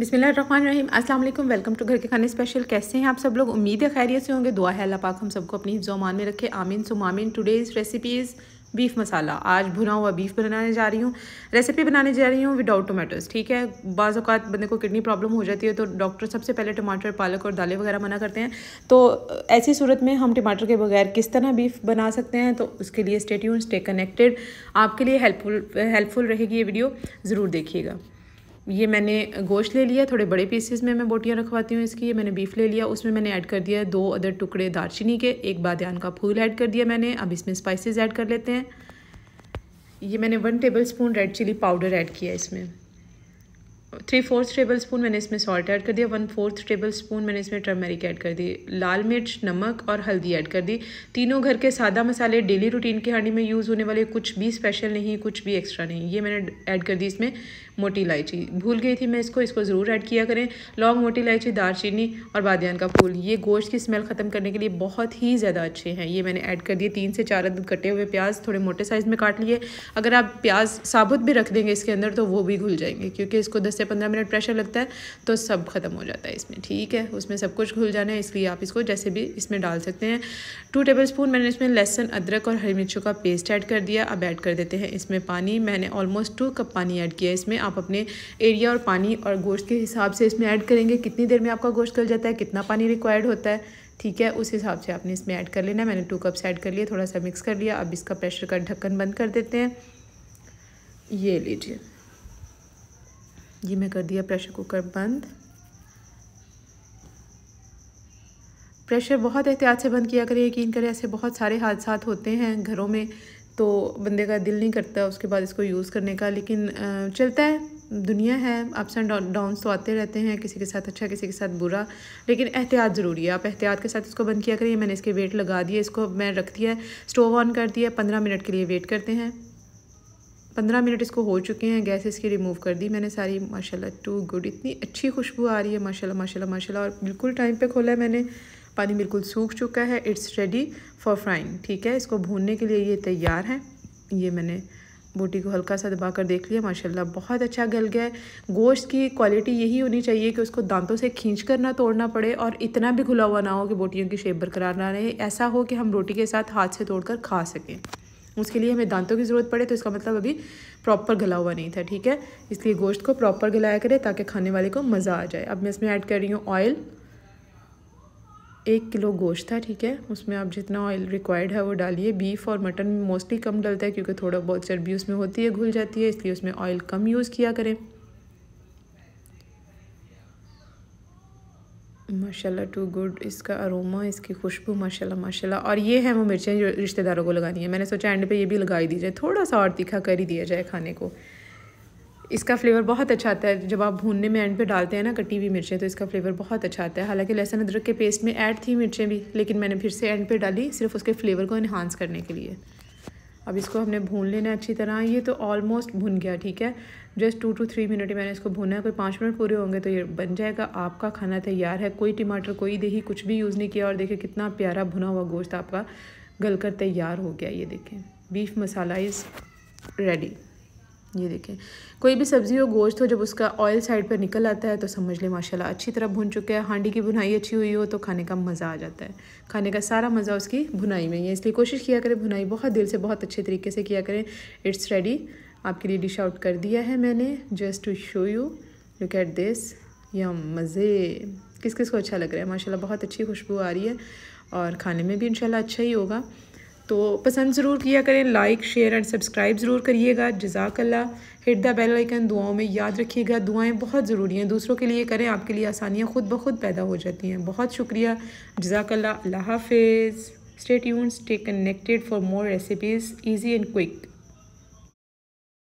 बिसमीम अस्सलाम वालेकुम वेलकम टू घर के खाने स्पेशल कैसे हैं आप सब लोग उम्मीद है खैरियत से होंगे दुआ है अल्लाह पाक हम सबको अपनी हिफ्जोमान में रखे आमीन सुमामीन टुडेज़ रेसिपीज़ बीफ मसाला आज भुना हुआ बीफ बनाने जा रही हूँ रेसिपी बनाने जा रही हूँ विदाउट टोमेटोज़ ठीक है बाज़ बंदे को किडनी प्रॉब्लम हो जाती है तो डॉक्टर सबसे पहले टमाटर पालक और दालें वगैरह मना करते हैं तो ऐसी सूरत में हम टमाटर के बगैर किस तरह बीफ बना सकते हैं तो उसके लिए स्टेट्यून स्टे कनेक्टेड आपके लिए हेल्पफुल हेल्पफुल रहेगी ये वीडियो ज़रूर देखिएगा ये मैंने गोश्त ले लिया थोड़े बड़े पीसेस में मैं बोटियाँ रखवाती हूँ इसकी ये मैंने बीफ ले लिया उसमें मैंने ऐड कर दिया दो अदर टुकड़े दारचीनी के एक बादन का फूल ऐड कर दिया मैंने अब इसमें स्पाइसेस ऐड कर लेते हैं ये मैंने one tablespoon red chilli powder add किया इसमें थ्री फोर्थ टेबल स्पून मैंने इसमें सॉल्ट ऐड कर दिया वन फोर्थ टेबल स्पून मैंने इसमें टर्मेरिक ऐड कर दी लाल मिर्च नमक और हल्दी ऐड कर दी तीनों घर के सादा मसाले डेली रूटीन के हांडी में यूज़ होने वाले कुछ भी स्पेशल नहीं कुछ भी एक्स्ट्रा नहीं ये मैंने ऐड कर दी इसमें मोटी इलायची भूल गई थी मैं इसको इसको ज़रूर ऐड किया करें लौंग मोटी इलायची दारचीनी और बादियान का फूल ये गोश्त की स्मेल ख़त्म करने के लिए बहुत ही ज़्यादा अच्छे हैं ये मैंने ऐड कर दिए तीन से चार अदद कटे हुए प्याज थोड़े मोटे साइज़ में काट लिए अगर आप प्याज साबुत भी रख देंगे इसके अंदर तो वो भी घुल जाएंगे क्योंकि इसको दस से पंद्रह मिनट प्रेशर लगता है तो सब ख़त्म हो जाता है इसमें ठीक है उसमें सब कुछ घुल जाना है इसलिए आप इसको जैसे भी इसमें डाल सकते हैं टू टेबल स्पून मैंने इसमें लहसन अदरक और हरी मिर्चों का पेस्ट ऐड कर दिया अब ऐड कर देते हैं इसमें पानी मैंने ऑलमोस्ट टू कप पानी ऐड किया इसमें आप अपने एरिया और पानी और गोश्त के हिसाब से इसमें ऐड करेंगे कितनी देर में आपका गोश्त गल जाता है कितना पानी रिक्वायर्ड होता है ठीक है उस हिसाब से आपने इसमें ऐड कर लेना मैंने टू कप्स ऐड कर लिया थोड़ा सा मिक्स कर लिया अब इसका प्रेशर का ढक्कन बंद कर देते हैं ये लीजिए ये मैं कर दिया प्रेशर कुकर बंद प्रेशर बहुत एहतियात से बंद किया करें यकीन करें ऐसे बहुत सारे हादसा होते हैं घरों में तो बंदे का दिल नहीं करता उसके बाद इसको यूज़ करने का लेकिन चलता है दुनिया है अप्स एंड डाउन तो आते रहते हैं किसी के साथ अच्छा किसी के साथ बुरा लेकिन एहतियात ज़रूरी है आप एहतियात के साथ इसको बंद किया करिए मैंने इसके वेट लगा दिए इसको मैं रख दिया स्टोव ऑन कर दिया पंद्रह मिनट के लिए वेट करते हैं पंद्रह मिनट इसको हो चुके हैं गैस इसकी रिमूव कर दी मैंने सारी माशाल्लाह टू गुड इतनी अच्छी खुशबू आ रही है माशाल्लाह माशाल्लाह माशाल्लाह और बिल्कुल टाइम पे खोला है मैंने पानी बिल्कुल सूख चुका है इट्स रेडी फॉर फ्राइंग ठीक है इसको भूनने के लिए ये तैयार है ये मैंने बोटी को हल्का सा दबा कर देख लिया माशाल्लाह बहुत अच्छा गल गया है गोश्त की क्वालिटी यही होनी चाहिए कि उसको दांतों से खींच कर ना तोड़ना पड़े और इतना भी घुला हुआ ना हो कि बोटियों की शेप बरकरार ना रहे ऐसा हो कि हम रोटी के साथ हाथ से तोड़ कर खा सकें उसके लिए हमें दांतों की ज़रूरत पड़े तो इसका मतलब अभी प्रॉपर गला हुआ नहीं था ठीक है इसलिए गोश्त को प्रॉपर गलाया करें ताकि खाने वाले को मज़ा आ जाए अब मैं इसमें ऐड कर रही हूँ ऑयल एक किलो गोश्त था ठीक है उसमें आप जितना ऑयल रिक्वायर्ड है वो डालिए बीफ और मटन मोस्टली कम डलता है क्योंकि थोड़ा बहुत चर्बी उसमें होती है घुल जाती है इसलिए उसमें ऑयल कम यूज़ किया करें माशाल्लाह टू गुड इसका अरोमा इसकी खुशबू माशाल्लाह माशाल्लाह और ये है वो मिर्चें जो रिश्तेदारों को लगानी है मैंने सोचा एंड पे ये भी लगाई दी जाए थोड़ा सा और तीखा कर ही दिया जाए खाने को इसका फ्लेवर बहुत अच्छा आता है जब आप भूनने में एंड पे डालते हैं ना कटी हुई मिर्चें तो इसका फ्लेवर बहुत अच्छा आता है हालांकि लहसुन अदरक के पेस्ट में ऐड थी मिर्चें भी लेकिन मैंने फिर से एंड पे डाली सिर्फ उसके फ्लेवर को इन्हांस करने के लिए अब इसको हमने भून लेना अच्छी तरह ये तो ऑलमोस्ट भुन गया ठीक है just two two three minute मैंने इसको भुना है कोई पाँच मिनट पूरे होंगे तो ये बन जाएगा आपका खाना तैयार है कोई टमाटर कोई दही कुछ भी यूज़ नहीं किया और देखिए कितना प्यारा भुना हुआ गोश्त आपका गलकर तैयार हो गया ये देखें बीफ मसाला इज़ रेडी ये देखें कोई भी सब्ज़ी हो गोश्त हो जब उसका ऑयल साइड पर निकल आता है तो समझ लें माशाल्लाह अच्छी तरह भुन चुके हैं हांडी की भुनाई अच्छी हुई हो तो खाने का मज़ा आ जाता है खाने का सारा मज़ा उसकी भुनाई में ही है इसलिए कोशिश किया करें भुनाई बहुत दिल से बहुत अच्छे तरीके से किया करें इट्स रेडी आपके लिए डिश आउट कर दिया है मैंने just to show you you कैट दिस या मज़े किस किस को अच्छा लग रहा है माशाल्लाह बहुत अच्छी खुशबू आ रही है और खाने में भी इंशाल्लाह अच्छा ही होगा तो पसंद ज़रूर किया करें लाइक शेयर एंड सब्सक्राइब ज़रूर करिएगा जजाकल्ला हिट द बेल आइकन दुआओं में याद रखिएगा दुआएं बहुत ज़रूरी हैं दूसरों के लिए करें आपके लिए आसानियाँ खुद ब खुद पैदा हो जाती हैं बहुत शुक्रिया जजाकल्ला हाफ हाफिज़ stay tunes stay connected for more recipes easy and quick